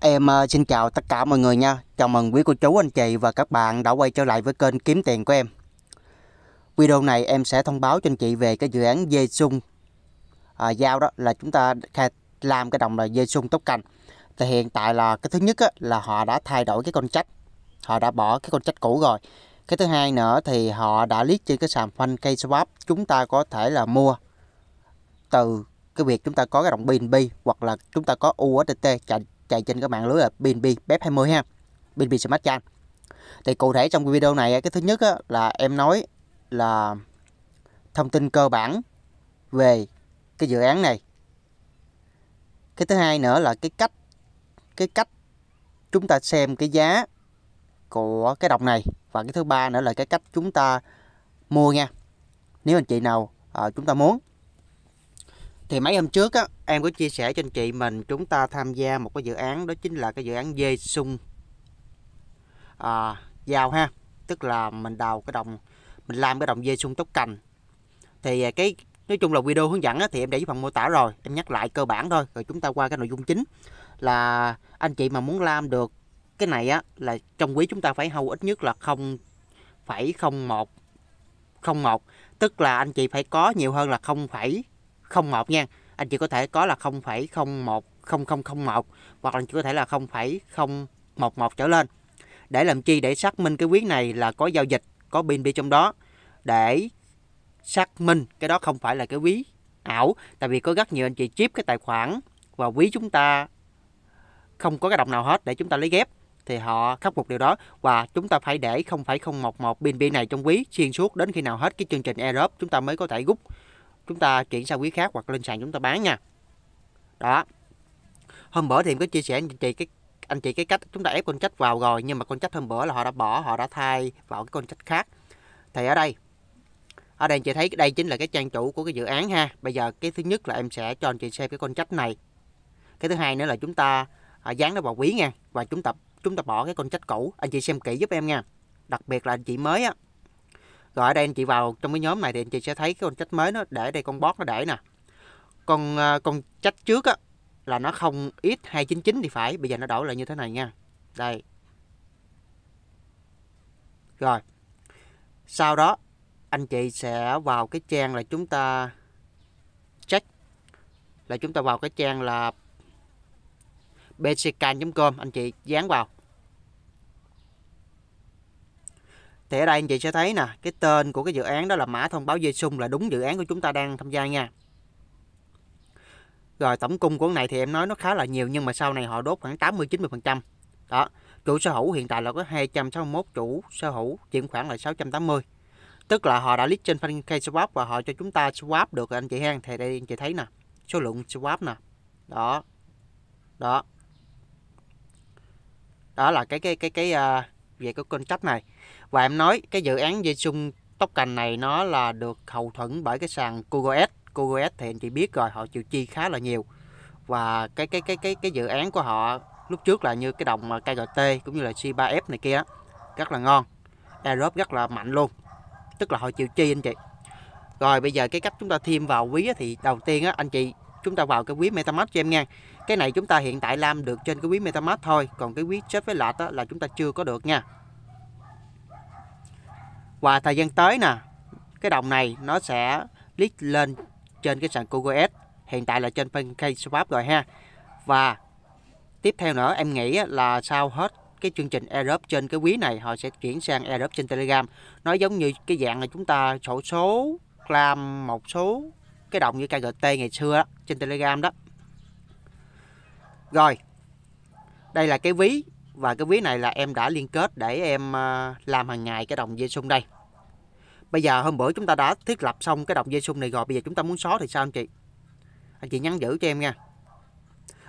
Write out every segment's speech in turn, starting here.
Em ờ, xin chào tất cả mọi người nha Chào mừng quý cô chú, anh chị và các bạn đã quay trở lại với kênh Kiếm Tiền của em Video này em sẽ thông báo cho anh chị về cái dự án dê sung à, Giao đó là chúng ta khai làm cái đồng là dê sung tốt cành Thì hiện tại là cái thứ nhất á, là họ đã thay đổi cái con trách Họ đã bỏ cái con trách cũ rồi Cái thứ hai nữa thì họ đã liếc trên cái sàn phanh cây swap Chúng ta có thể là mua từ cái việc chúng ta có cái đồng BNB hoặc là chúng ta có USDT chạy chạy trên các mạng lưới là BNB BEP20 ha BNB Smart Chain thì cụ thể trong video này cái thứ nhất á, là em nói là thông tin cơ bản về cái dự án này cái thứ hai nữa là cái cách cái cách chúng ta xem cái giá của cái đồng này và cái thứ ba nữa là cái cách chúng ta mua nha nếu anh chị nào à, chúng ta muốn thì mấy hôm trước á em có chia sẻ cho anh chị mình chúng ta tham gia một cái dự án đó chính là cái dự án dê sung à, giao ha tức là mình đào cái đồng mình làm cái đồng dê sung tóc cành thì à, cái nói chung là video hướng dẫn á, thì em để dưới phần mô tả rồi em nhắc lại cơ bản thôi rồi chúng ta qua cái nội dung chính là anh chị mà muốn làm được cái này á là trong quý chúng ta phải hầu ít nhất là không phẩy không một không một tức là anh chị phải có nhiều hơn là không phẩy không một nha anh chị có thể có là không không không không phẩy một không một hoặc là anh chị có thể là không không phẩy một một trở lên để làm chi để xác minh cái quyết này là có giao dịch có pin bi trong đó để xác minh cái đó không phải là cái ví ảo tại vì có rất nhiều anh chị chip cái tài khoản và quý chúng ta không có cái đồng nào hết để chúng ta lấy ghép thì họ khắc phục điều đó và chúng ta phải để không không phải một pin bi này trong quý xuyên suốt đến khi nào hết cái chương trình erop chúng ta mới có thể rút chúng ta chuyển sang quý khác hoặc lên sàn chúng ta bán nha đó hôm bữa thì em có chia sẻ anh chị cái anh chị cái cách chúng ta ép con trách vào rồi nhưng mà con trách hôm bữa là họ đã bỏ họ đã thay vào cái con trách khác thì ở đây ở đây anh chị thấy đây chính là cái trang chủ của cái dự án ha bây giờ cái thứ nhất là em sẽ cho anh chị xem cái con trách này cái thứ hai nữa là chúng ta à, dán nó vào quý nha và chúng ta chúng ta bỏ cái con trách cũ anh chị xem kỹ giúp em nha đặc biệt là anh chị mới á rồi ở đây anh chị vào trong cái nhóm này thì anh chị sẽ thấy cái con trách mới nó để đây con bót nó để nè con à, con trách trước á là nó không ít 299 thì phải bây giờ nó đổi lại như thế này nha đây rồi sau đó anh chị sẽ vào cái trang là chúng ta check là chúng ta vào cái trang là bscan.com anh chị dán vào Thì ở đây anh chị sẽ thấy nè, cái tên của cái dự án đó là mã thông báo dây sung là đúng dự án của chúng ta đang tham gia nha. Rồi tổng cung của cái này thì em nói nó khá là nhiều nhưng mà sau này họ đốt khoảng 80-90%. Đó, chủ sở hữu hiện tại là có 261 chủ sở hữu, chuyển khoản là 680. Tức là họ đã list trên fanpage swap và họ cho chúng ta swap được anh chị hen. Thì đây anh chị thấy nè, số lượng swap nè. Đó. Đó. Đó là cái cái cái cái uh, về cái concept này và em nói cái dự án dây Samsung tóc cành này nó là được hậu thuẫn bởi cái sàn Google Ads Google Ads thì anh chị biết rồi họ chịu chi khá là nhiều và cái cái cái cái cái dự án của họ lúc trước là như cái đồng KGT cũng như là C3F này kia rất là ngon Aerob rất là mạnh luôn tức là họ chịu chi anh chị rồi bây giờ cái cách chúng ta thêm vào quý thì đầu tiên á anh chị chúng ta vào cái quý MetaMask cho em nha cái này chúng ta hiện tại làm được trên cái quý MetaMask thôi còn cái quý chết với lạt là chúng ta chưa có được nha và thời gian tới nè cái đồng này nó sẽ list lên trên cái sàn Google Ads hiện tại là trên Pancake Swap rồi ha và tiếp theo nữa em nghĩ là sau hết cái chương trình Aerob trên cái quý này họ sẽ chuyển sang Aerob trên Telegram nó giống như cái dạng là chúng ta sổ số làm một số cái đồng như KGT ngày xưa đó, trên Telegram đó rồi đây là cái ví và cái ví này là em đã liên kết để em à, làm hàng ngày cái đồng dây sung đây bây giờ hôm bữa chúng ta đã thiết lập xong cái đồng dây sung này rồi bây giờ chúng ta muốn xóa thì sao anh chị anh chị nhắn giữ cho em nha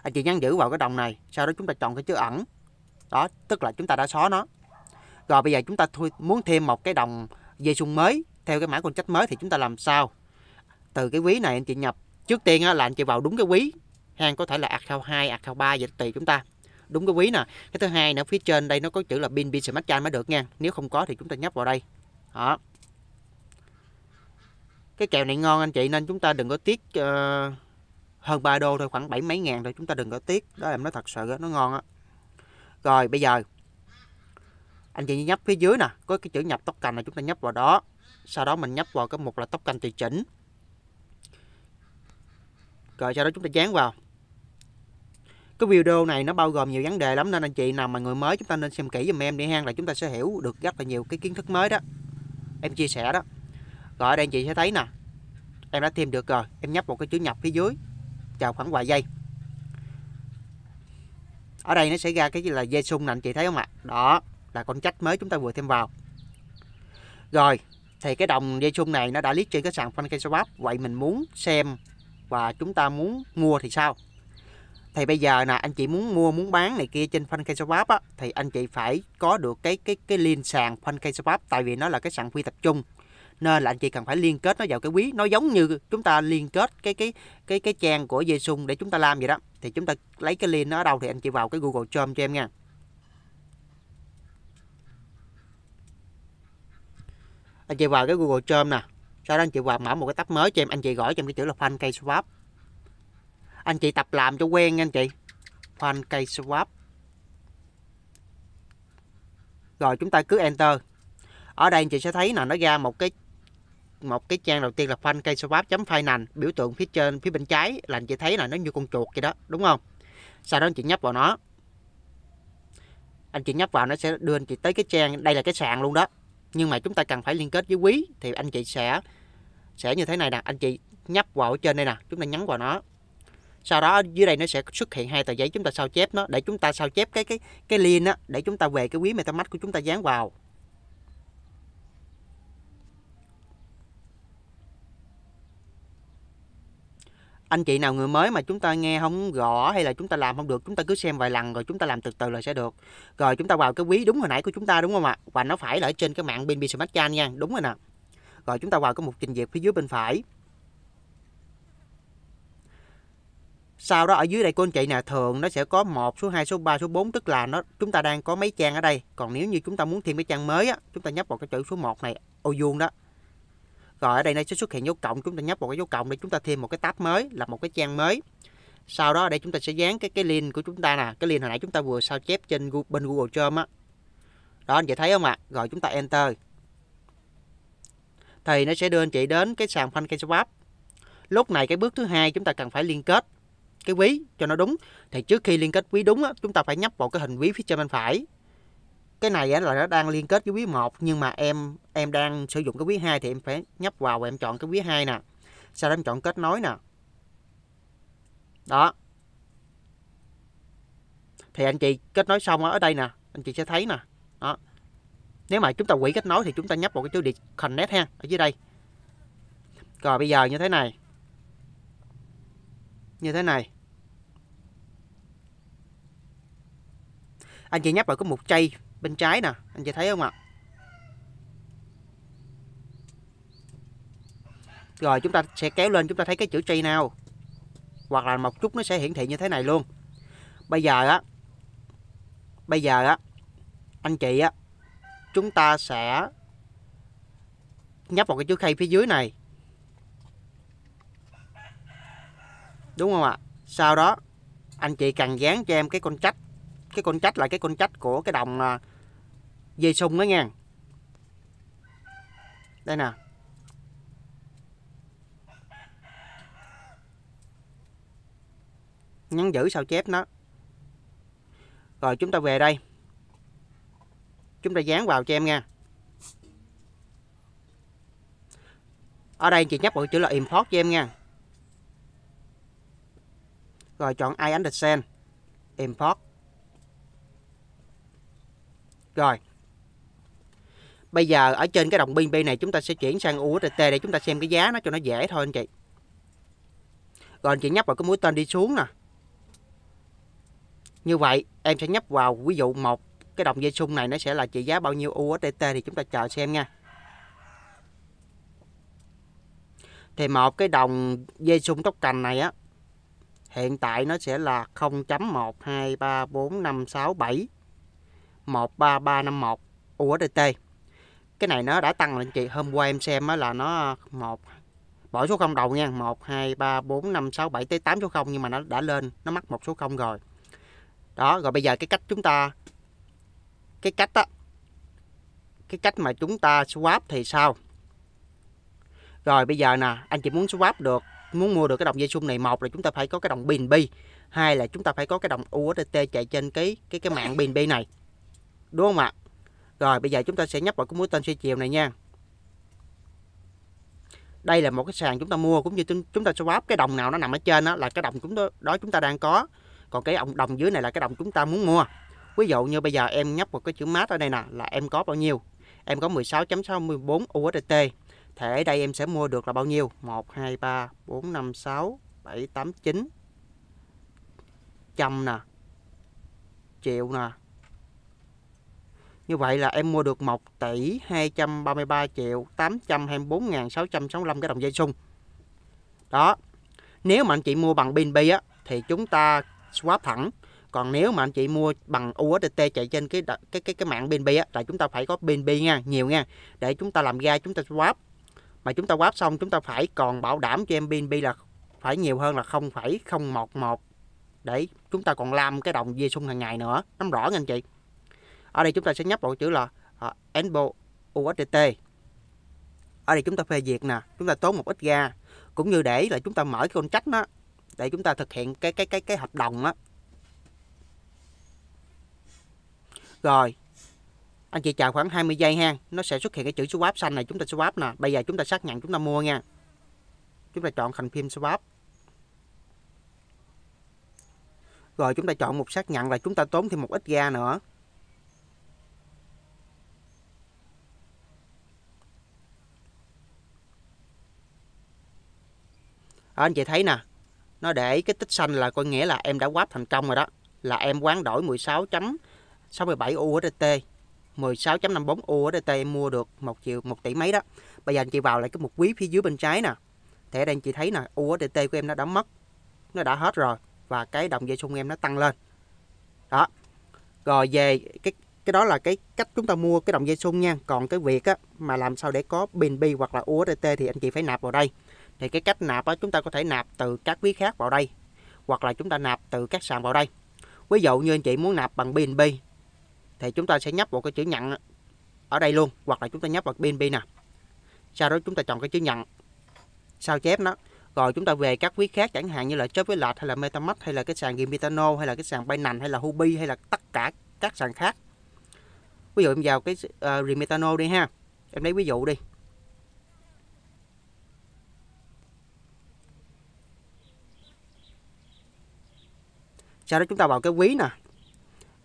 anh chị nhắn giữ vào cái đồng này sau đó chúng ta chọn cái chữ ẩn đó tức là chúng ta đã xóa nó rồi bây giờ chúng ta thôi muốn thêm một cái đồng dây sung mới theo cái mã con trách mới thì chúng ta làm sao từ cái ví này anh chị nhập trước tiên là anh chị vào đúng cái quý hàng có thể là account 2, account 3 vậy tùy chúng ta đúng cái quý nè cái thứ hai nữa phía trên đây nó có chữ là pin pin smart charge mới được nha nếu không có thì chúng ta nhấp vào đây đó cái kèo này ngon anh chị nên chúng ta đừng có tiếc uh, hơn 3 đô thôi khoảng bảy mấy ngàn thôi chúng ta đừng có tiếc đó em nói thật sự đó, nó ngon á rồi bây giờ anh chị nhấp phía dưới nè có cái chữ nhập tóc cành là chúng ta nhấp vào đó sau đó mình nhấp vào cái mục là tóc cành tùy chỉnh rồi sau đó chúng ta dán vào cái video này nó bao gồm nhiều vấn đề lắm nên anh chị nào mà người mới chúng ta nên xem kỹ dùm em đi hang là chúng ta sẽ hiểu được rất là nhiều cái kiến thức mới đó em chia sẻ đó rồi ở đây anh chị sẽ thấy nè em đã thêm được rồi em nhấp một cái chữ nhập phía dưới vào khoảng vài giây ở đây nó sẽ ra cái gì là dây sung nè anh chị thấy không ạ đó là con trách mới chúng ta vừa thêm vào rồi thì cái đồng dây sung này nó đã list trên cái sàn Funky Swap vậy mình muốn xem và chúng ta muốn mua thì sao thì bây giờ nè anh chị muốn mua muốn bán này kia trên Fancase Swap á thì anh chị phải có được cái cái cái liên sàn Fancase Swap tại vì nó là cái sàn phi tập trung nên là anh chị cần phải liên kết nó vào cái quý nó giống như chúng ta liên kết cái cái cái cái trang của Samsung để chúng ta làm vậy đó thì chúng ta lấy cái link nó ở đâu thì anh chị vào cái Google Chrome cho em nha anh chị vào cái Google Chrome nè sau đó anh chị vào mở một cái tab mới cho em anh chị gõ cho em cái chữ là fan cây swap anh chị tập làm cho quen nha anh chị fan cây swap rồi chúng ta cứ enter ở đây anh chị sẽ thấy là nó ra một cái một cái trang đầu tiên là fan cây swap finance biểu tượng phía trên phía bên trái là anh chị thấy là nó như con chuột vậy đó đúng không sau đó anh chị nhấp vào nó anh chị nhấp vào nó sẽ đưa anh chị tới cái trang đây là cái sàn luôn đó nhưng mà chúng ta cần phải liên kết với quý thì anh chị sẽ sẽ như thế này nè anh chị nhấp vào ở trên đây nè chúng ta nhấn vào nó sau đó dưới đây nó sẽ xuất hiện hai tờ giấy chúng ta sao chép nó để chúng ta sao chép cái cái cái liên á để chúng ta về cái quý metamask của chúng ta dán vào anh chị nào người mới mà chúng ta nghe không rõ hay là chúng ta làm không được chúng ta cứ xem vài lần rồi chúng ta làm từ từ là sẽ được rồi chúng ta vào cái quý đúng hồi nãy của chúng ta đúng không ạ và nó phải là ở trên cái mạng bên Smart nha đúng rồi nè rồi chúng ta vào cái mục trình duyệt phía dưới bên phải sau đó ở dưới đây của anh chị nè thường nó sẽ có một số 2 số 3 số 4 tức là nó chúng ta đang có mấy trang ở đây còn nếu như chúng ta muốn thêm cái trang mới á, chúng ta nhấp vào cái chữ số 1 này ô vuông đó rồi ở đây nó sẽ xuất hiện dấu cộng chúng ta nhấp vào cái dấu cộng để chúng ta thêm một cái tab mới là một cái trang mới sau đó ở đây chúng ta sẽ dán cái cái link của chúng ta nè cái link hồi nãy chúng ta vừa sao chép trên Google, bên Google Chrome á đó anh chị thấy không ạ à? rồi chúng ta enter thì nó sẽ đưa anh chị đến cái sàn fanpage lúc này cái bước thứ hai chúng ta cần phải liên kết cái ví cho nó đúng thì trước khi liên kết ví đúng á, chúng ta phải nhấp vào cái hình ví phía trên bên phải cái này á, là nó đang liên kết với ví một nhưng mà em em đang sử dụng cái ví hai thì em phải nhấp vào và em chọn cái ví hai nè sau đó em chọn kết nối nè đó thì anh chị kết nối xong ở đây nè anh chị sẽ thấy nè đó nếu mà chúng ta quỹ kết nối thì chúng ta nhấp vào cái chữ điện connect ha ở dưới đây rồi bây giờ như thế này như thế này anh chị nhấp vào cái một chay bên trái nè anh chị thấy không ạ rồi chúng ta sẽ kéo lên chúng ta thấy cái chữ chay nào hoặc là một chút nó sẽ hiển thị như thế này luôn bây giờ á bây giờ á anh chị á chúng ta sẽ nhấp vào cái chữ khay phía dưới này đúng không ạ sau đó anh chị cần dán cho em cái con trách cái con trách là cái con trách của cái đồng à, dây sung đó nha đây nè nhắn giữ sao chép nó rồi chúng ta về đây chúng ta dán vào cho em nha ở đây chị nhắc vào chữ là import cho em nha rồi chọn i ánh import rồi. Bây giờ ở trên cái đồng binh b này chúng ta sẽ chuyển sang USDT để chúng ta xem cái giá nó cho nó dễ thôi anh chị. Rồi anh chị nhấp vào cái mũi tên đi xuống nè. Như vậy em sẽ nhấp vào ví dụ một cái đồng dây sung này nó sẽ là trị giá bao nhiêu USDT thì chúng ta chờ xem nha. Thì một cái đồng dây sung tóc cành này á hiện tại nó sẽ là 0.1234567 13351 USDT cái này nó đã tăng lên chị hôm qua em xem là nó một bỏ số không đầu nha 1 2 3 4 5 6 7 tới 8 số 0 nhưng mà nó đã lên nó mắc một số 0 rồi đó rồi bây giờ cái cách chúng ta cái cách á cái cách mà chúng ta swap thì sao rồi bây giờ nè anh chị muốn swap được muốn mua được cái đồng dây sung này một là chúng ta phải có cái đồng BNB hai là chúng ta phải có cái đồng USDT chạy trên cái cái cái mạng BNB này đúng không ạ rồi bây giờ chúng ta sẽ nhấp vào cái mũi tên xe chiều này nha đây là một cái sàn chúng ta mua cũng như chúng ta swap cái đồng nào nó nằm ở trên đó là cái đồng chúng đó, đó chúng ta đang có còn cái ông đồng dưới này là cái đồng chúng ta muốn mua ví dụ như bây giờ em nhấp một cái chữ mát ở đây nè là em có bao nhiêu em có 16.64 USDT thể đây em sẽ mua được là bao nhiêu 1 2 3 4 5 6 7 8 9 trăm nè triệu nè như vậy là em mua được 1 tỷ 233 triệu 824.665 cái đồng dây sung. Đó. Nếu mà anh chị mua bằng BNB á thì chúng ta swap thẳng. Còn nếu mà anh chị mua bằng USDT chạy trên cái cái cái cái mạng BNB á là chúng ta phải có BNB nha, nhiều nha để chúng ta làm ra chúng ta swap. Mà chúng ta swap xong chúng ta phải còn bảo đảm cho em BNB là phải nhiều hơn là 0,011 để chúng ta còn làm cái đồng dây sung hàng ngày nữa. Nắm rõ nha anh chị ở đây chúng ta sẽ nhấp vào chữ là uh, Enbo USDT ở đây chúng ta phê duyệt nè chúng ta tốn một ít ga cũng như để là chúng ta mở cái con contract đó để chúng ta thực hiện cái cái cái cái hợp đồng đó rồi anh chị chờ khoảng 20 giây ha nó sẽ xuất hiện cái chữ swap xanh này chúng ta swap nè bây giờ chúng ta xác nhận chúng ta mua nha chúng ta chọn thành phim swap rồi chúng ta chọn một xác nhận là chúng ta tốn thêm một ít ga nữa đó, ờ, anh chị thấy nè nó để cái tích xanh là có nghĩa là em đã quá thành công rồi đó là em quán đổi 16.67 u USDT 16.54 USDT em mua được một triệu một tỷ mấy đó bây giờ anh chị vào lại cái mục quý phía dưới bên trái nè thẻ đây anh chị thấy nè USDT của em nó đã mất nó đã hết rồi và cái đồng dây xung em nó tăng lên đó rồi về cái cái đó là cái cách chúng ta mua cái đồng dây xung nha còn cái việc á, mà làm sao để có BNB hoặc là USDT thì anh chị phải nạp vào đây thì cái cách nạp đó chúng ta có thể nạp từ các ví khác vào đây hoặc là chúng ta nạp từ các sàn vào đây ví dụ như anh chị muốn nạp bằng BNB thì chúng ta sẽ nhấp vào cái chữ nhận ở đây luôn hoặc là chúng ta nhấp vào BNB nè sau đó chúng ta chọn cái chữ nhận sao chép nó rồi chúng ta về các ví khác chẳng hạn như là chớp với lạch hay là metamask hay là cái sàn gimitano hay là cái sàn binance hay là hubi hay là tất cả các sàn khác ví dụ em vào cái uh, ờ, remitano đi ha em lấy ví dụ đi sau đó chúng ta vào cái quý nè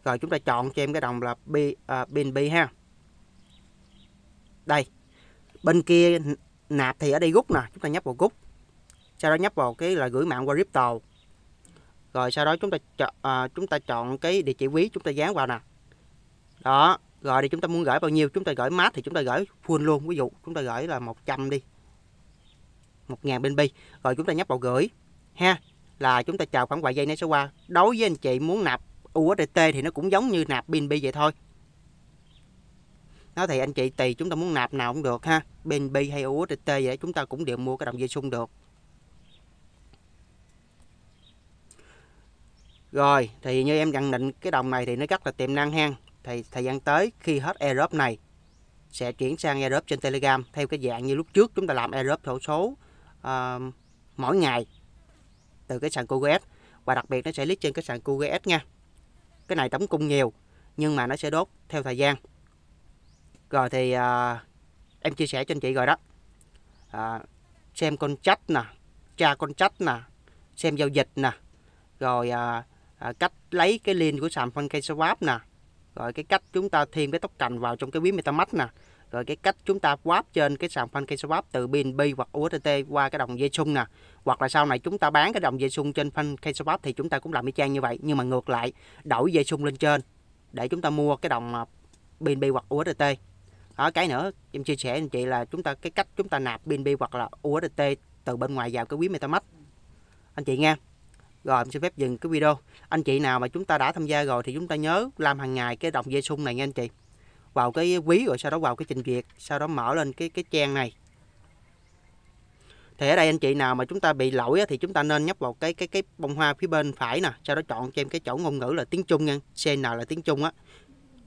rồi chúng ta chọn cho em cái đồng là BNB ha đây bên kia nạp thì ở đây rút nè chúng ta nhấp vào rút sau đó nhấp vào cái là gửi mạng qua crypto rồi sau đó chúng ta chọn à, chúng ta chọn cái địa chỉ quý chúng ta dán vào nè đó rồi thì chúng ta muốn gửi bao nhiêu chúng ta gửi mát thì chúng ta gửi full luôn ví dụ chúng ta gửi là 100 đi 1.000 BNB, rồi chúng ta nhấp vào gửi ha là chúng ta chờ khoảng vài giây nó sẽ qua đối với anh chị muốn nạp USDT thì nó cũng giống như nạp BNB vậy thôi nó thì anh chị tùy chúng ta muốn nạp nào cũng được ha BNB hay USDT vậy chúng ta cũng đều mua cái đồng dây xung được Rồi, thì như em nhận định cái đồng này thì nó rất là tiềm năng hang. Thì thời gian tới khi hết airdrop này sẽ chuyển sang airdrop trên Telegram theo cái dạng như lúc trước chúng ta làm airdrop thổ số uh, mỗi ngày từ cái sàn QQS và đặc biệt nó sẽ list trên cái sàn QQS nha cái này tổng cung nhiều nhưng mà nó sẽ đốt theo thời gian rồi thì à, em chia sẻ cho anh chị rồi đó à, xem con trách nè tra con trách nè xem giao dịch nè rồi à, à, cách lấy cái link của sàn phân cây swap nè rồi cái cách chúng ta thêm cái tóc cành vào trong cái ví metamask nè rồi cái cách chúng ta swap trên cái sàn pancake swap từ BNB hoặc USDT qua cái đồng dây xung nè hoặc là sau này chúng ta bán cái đồng dây xung trên pancake swap thì chúng ta cũng làm y chang như vậy nhưng mà ngược lại đổi dây xung lên trên để chúng ta mua cái đồng à, BNB hoặc USDT đó cái nữa em chia sẻ anh chị là chúng ta cái cách chúng ta nạp BNB hoặc là USDT từ bên ngoài vào cái ví MetaMask anh chị nghe rồi em xin phép dừng cái video anh chị nào mà chúng ta đã tham gia rồi thì chúng ta nhớ làm hàng ngày cái đồng dây xung này nha anh chị vào cái quý rồi sau đó vào cái trình duyệt sau đó mở lên cái cái trang này thì ở đây anh chị nào mà chúng ta bị lỗi thì chúng ta nên nhấp vào cái cái cái bông hoa phía bên phải nè sau đó chọn cho em cái chỗ ngôn ngữ là tiếng Trung nha CN là tiếng Trung á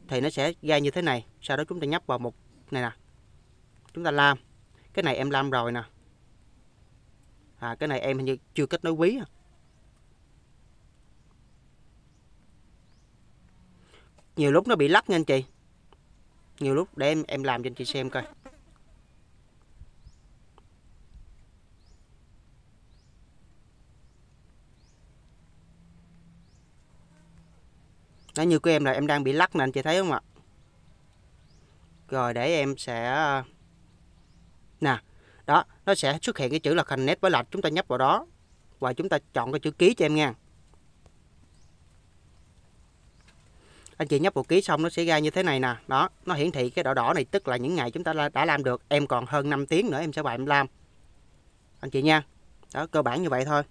thì nó sẽ ra như thế này sau đó chúng ta nhấp vào một này nè chúng ta làm cái này em làm rồi nè à, cái này em hình như chưa kết nối quý à. nhiều lúc nó bị lắc nha anh chị nhiều lúc để em em làm cho anh chị xem coi nó như của em là em đang bị lắc nè anh chị thấy không ạ rồi để em sẽ nè đó nó sẽ xuất hiện cái chữ là connect với lạch chúng ta nhấp vào đó và chúng ta chọn cái chữ ký cho em nha anh chị nhấp một ký xong nó sẽ ra như thế này nè đó nó hiển thị cái đỏ đỏ này tức là những ngày chúng ta đã làm được em còn hơn 5 tiếng nữa em sẽ vào em làm anh chị nha đó cơ bản như vậy thôi